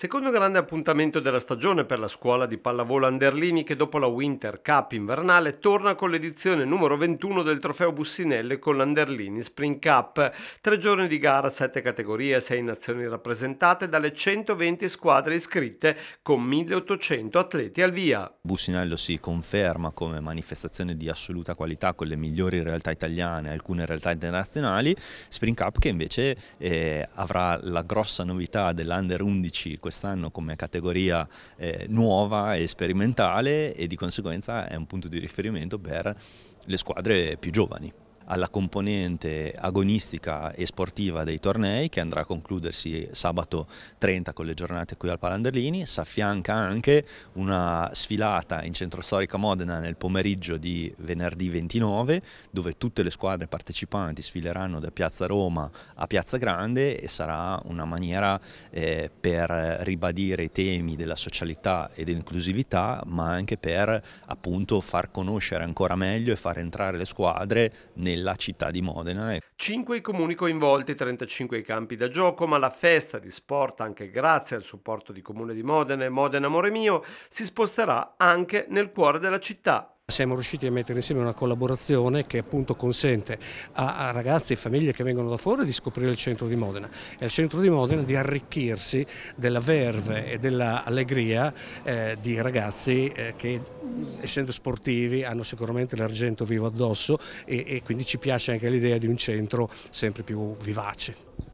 Secondo grande appuntamento della stagione per la scuola di pallavolo Anderlini che dopo la Winter Cup invernale torna con l'edizione numero 21 del trofeo Bussinelle con l'Anderlini Spring Cup. Tre giorni di gara, sette categorie, sei nazioni rappresentate dalle 120 squadre iscritte con 1800 atleti al via. Bussinello si conferma come manifestazione di assoluta qualità con le migliori realtà italiane, alcune realtà internazionali, Spring Cup che invece eh, avrà la grossa novità dell'Under 11 quest'anno come categoria eh, nuova e sperimentale e di conseguenza è un punto di riferimento per le squadre più giovani alla componente agonistica e sportiva dei tornei che andrà a concludersi sabato 30 con le giornate qui al Palanderlini, si affianca anche una sfilata in centro storica Modena nel pomeriggio di venerdì 29 dove tutte le squadre partecipanti sfileranno da Piazza Roma a Piazza Grande e sarà una maniera eh, per ribadire i temi della socialità e dell'inclusività ma anche per appunto far conoscere ancora meglio e far entrare le squadre nel nella città di Modena. 5 eh. i comuni coinvolti, 35 i campi da gioco, ma la festa di sport, anche grazie al supporto di Comune di Modena e Modena Amore Mio, si sposterà anche nel cuore della città, siamo riusciti a mettere insieme una collaborazione che appunto consente a, ragazzi e famiglie che vengono da fuori di scoprire il centro di Modena e al centro di Modena di arricchirsi della verve e dell'allegria eh, di ragazzi eh, che essendo sportivi hanno sicuramente l'argento vivo addosso e, e quindi ci piace anche l'idea di un centro sempre più vivace.